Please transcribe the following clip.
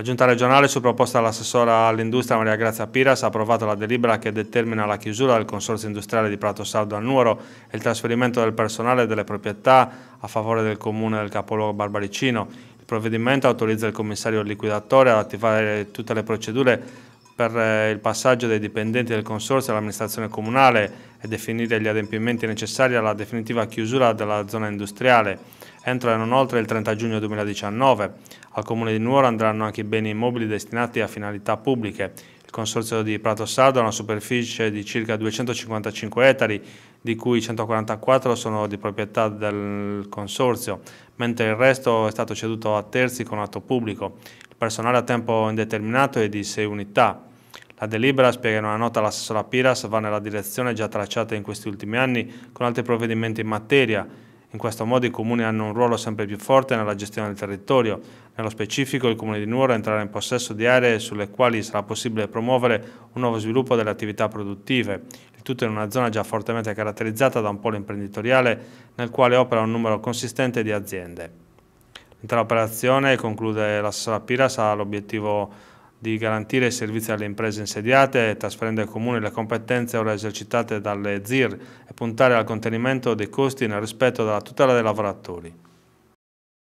La giunta regionale, su proposta dell'assessora all'industria Maria Grazia Piras, ha approvato la delibera che determina la chiusura del consorzio industriale di Prato Sardo al Nuoro e il trasferimento del personale e delle proprietà a favore del comune del capoluogo Barbaricino. Il provvedimento autorizza il commissario liquidatore ad attivare tutte le procedure per eh, il passaggio dei dipendenti del Consorzio all'amministrazione comunale e definire gli adempimenti necessari alla definitiva chiusura della zona industriale entro e non oltre il 30 giugno 2019. Al Comune di Nuoro andranno anche i beni immobili destinati a finalità pubbliche. Il Consorzio di Prato Sardo ha una superficie di circa 255 ettari, di cui 144 sono di proprietà del Consorzio, mentre il resto è stato ceduto a terzi con atto pubblico. Il personale a tempo indeterminato è di 6 unità. La delibera, spiega in una nota l'assessora Piras, va nella direzione già tracciata in questi ultimi anni con altri provvedimenti in materia. In questo modo i comuni hanno un ruolo sempre più forte nella gestione del territorio. Nello specifico il Comune di Nuoro entrerà in possesso di aree sulle quali sarà possibile promuovere un nuovo sviluppo delle attività produttive, il tutto in una zona già fortemente caratterizzata da un polo imprenditoriale nel quale opera un numero consistente di aziende. L'intera operazione, conclude l'assessore Piras, ha l'obiettivo di garantire i servizi alle imprese insediate, trasferendo ai comuni le competenze ora esercitate dalle ZIR e puntare al contenimento dei costi nel rispetto della tutela dei lavoratori.